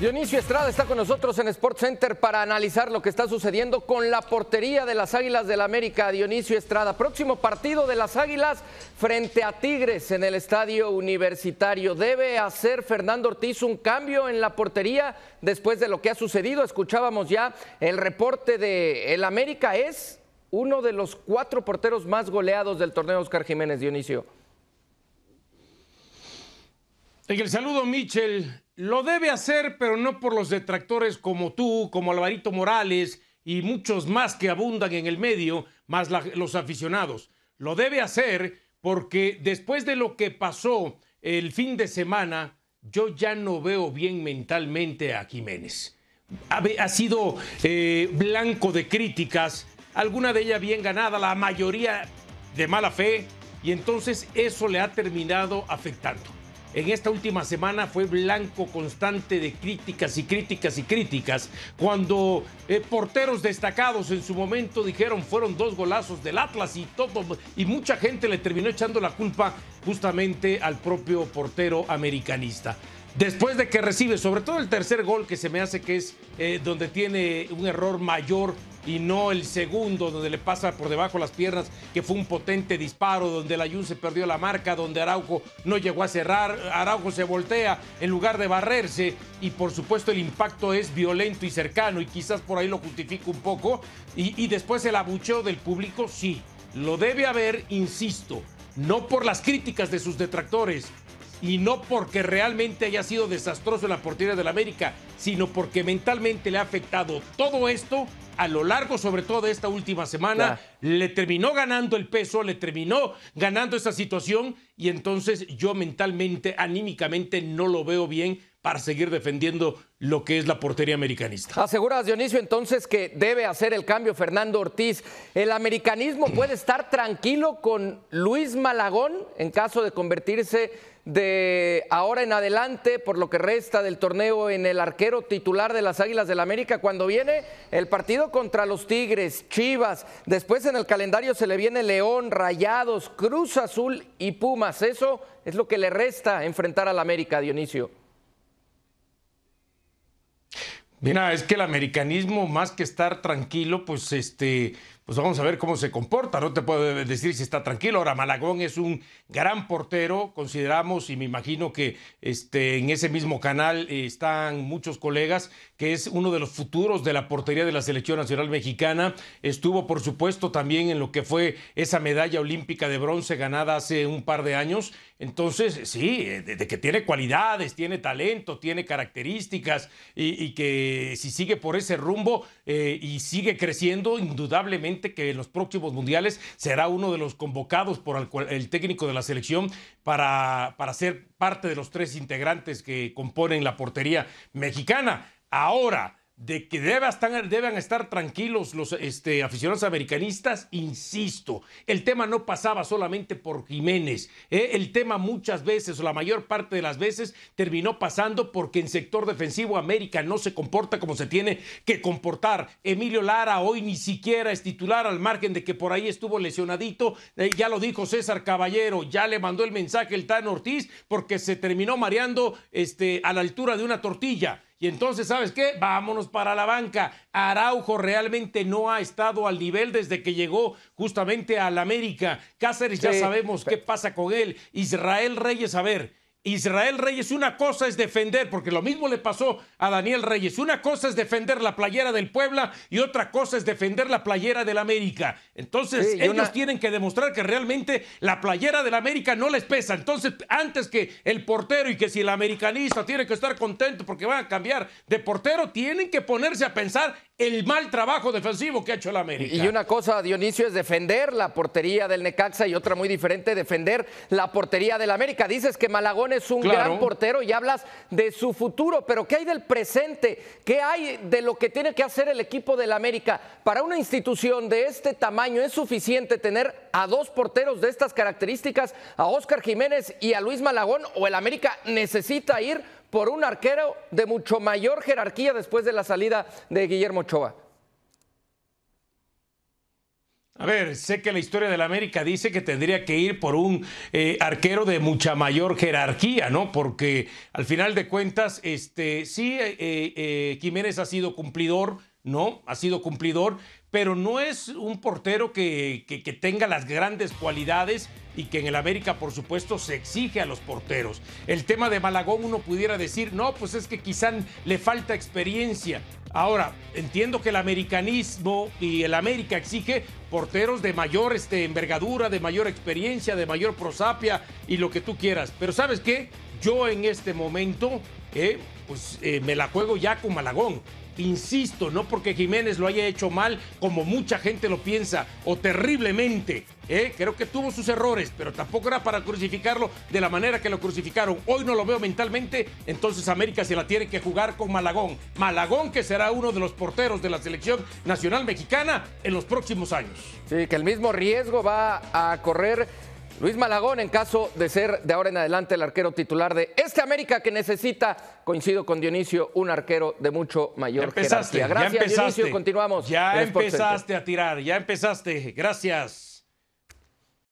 Dionisio Estrada está con nosotros en Sports Center para analizar lo que está sucediendo con la portería de las Águilas del América. Dionisio Estrada, próximo partido de las Águilas frente a Tigres en el Estadio Universitario. ¿Debe hacer Fernando Ortiz un cambio en la portería después de lo que ha sucedido? Escuchábamos ya el reporte de el América es uno de los cuatro porteros más goleados del torneo Oscar Jiménez, Dionisio. En el saludo, Michel, lo debe hacer, pero no por los detractores como tú, como Alvarito Morales y muchos más que abundan en el medio, más los aficionados. Lo debe hacer porque después de lo que pasó el fin de semana, yo ya no veo bien mentalmente a Jiménez. Ha, sido eh, blanco de críticas, alguna de ellas bien ganada, la mayoría de mala fe, y entonces eso le ha terminado afectando en esta última semana fue blanco constante de críticas y críticas y críticas, cuando eh, porteros destacados en su momento dijeron fueron dos golazos del Atlas y todo, y mucha gente le terminó echando la culpa justamente al propio portero americanista. Después de que recibe, sobre todo el tercer gol que se me hace que es eh, donde tiene un error mayor y no el segundo donde le pasa por debajo las piernas, que fue un potente disparo, donde la yun se perdió la marca, donde Araujo no llegó a cerrar, Araujo se voltea en lugar de barrerse y por supuesto el impacto es violento y cercano y quizás por ahí lo justifico un poco y, después el abucheo del público, sí, lo debe haber, insisto, no por las críticas de sus detractores, y no porque realmente haya sido desastroso en la portería del América, sino porque mentalmente le ha afectado todo esto a lo largo, sobre todo de esta última semana, le terminó ganando el peso, le terminó ganando esa situación y entonces yo mentalmente, anímicamente no lo veo bien para seguir defendiendo lo que es la portería americanista. Aseguras, Dionisio, entonces que debe hacer el cambio Fernando Ortiz. ¿El americanismo puede estar tranquilo con Luis Malagón en caso de convertirse de ahora en adelante, por lo que resta del torneo, en el arquero titular de las Águilas del la América cuando viene el partido contra los Tigres, Chivas, después en el calendario se le viene León, Rayados, Cruz Azul y Pumas. Eso es lo que le resta enfrentar al América, Dionisio. Mira, es que el americanismo, más que estar tranquilo, pues este pues vamos a ver cómo se comporta. No te puedo decir si está tranquilo. Ahora, Malagón es un gran portero, consideramos, y me imagino que este, en ese mismo canal eh, están muchos colegas, que es uno de los futuros de la portería de la Selección Nacional Mexicana. Estuvo, por supuesto, también en lo que fue esa medalla olímpica de bronce ganada hace un par de años. Entonces, sí, eh, de, que tiene cualidades, tiene talento, tiene características, y, que si sigue por ese rumbo eh, y sigue creciendo, indudablemente que en los próximos mundiales será uno de los convocados por el, técnico de la selección para, para ser parte de los tres integrantes que componen la portería mexicana. Ahora, de que deben estar, deben estar tranquilos los este, aficionados americanistas, insisto, el tema no pasaba solamente por Jiménez, ¿eh? el tema muchas veces, o la mayor parte de las veces, terminó pasando porque en sector defensivo América no se comporta como se tiene que comportar. Emilio Lara hoy ni siquiera es titular al margen de que por ahí estuvo lesionadito, eh, ya lo dijo César Caballero, ya le mandó el mensaje el Tan Ortiz porque se terminó mareando este, a la altura de una tortilla. Y entonces, ¿sabes qué? Vámonos para la banca. Araujo realmente no ha estado al nivel desde que llegó justamente al América. Cáceres ya sabemos qué pasa con él. Israel Reyes, a ver, Israel Reyes, una cosa es defender, porque lo mismo le pasó a Daniel Reyes, una cosa es defender la playera del Puebla y otra cosa es defender la playera del América. Entonces, ellos tienen que demostrar que realmente la playera del América no les pesa. Entonces, antes que el portero y que si el americanista tiene que estar contento porque van a cambiar de portero, tienen que ponerse a pensar el mal trabajo defensivo que ha hecho el América. Y una cosa, Dionisio, es defender la portería del Necaxa y otra muy diferente, defender la portería del América. Dices que Malagón es un gran portero y hablas de su futuro, pero ¿qué hay del presente? ¿Qué hay de lo que tiene que hacer el equipo del América? Para una institución de este tamaño es suficiente tener a dos porteros de estas características, a Oscar Jiménez y a Luis Malagón, o el América necesita ir por un arquero de mucho mayor jerarquía después de la salida de Guillermo Ochoa. A ver, sé que la historia del América dice que tendría que ir por un eh, arquero de mucha mayor jerarquía, ¿no? Porque al final de cuentas, este, sí, eh, eh, Jiménez ha sido cumplidor, ¿no? Ha sido cumplidor, pero no es un portero que, tenga las grandes cualidades y que en el América, por supuesto, se exige a los porteros. El tema de Malagón, uno pudiera decir, no, pues es que quizá le falta experiencia, Ahora, entiendo que el americanismo y el América exige porteros de mayor este, envergadura, de mayor experiencia, de mayor prosapia y lo que tú quieras. Pero ¿sabes qué? Yo en este momento eh, pues, eh, me la juego ya con Malagón. Insisto, no porque Jiménez lo haya hecho mal, como mucha gente lo piensa, o terriblemente. Eh, creo que tuvo sus errores, pero tampoco era para crucificarlo de la manera que lo crucificaron. Hoy no lo veo mentalmente, entonces América se la tiene que jugar con Malagón. Malagón que será uno de los porteros de la selección nacional mexicana en los próximos años. Sí, que el mismo riesgo va a correr Luis Malagón en caso de ser de ahora en adelante el arquero titular de este América que necesita, coincido con Dionisio, un arquero de mucho mayor ya Gracias, Dionisio. Continuamos. Ya empezaste a tirar, ya empezaste. Gracias.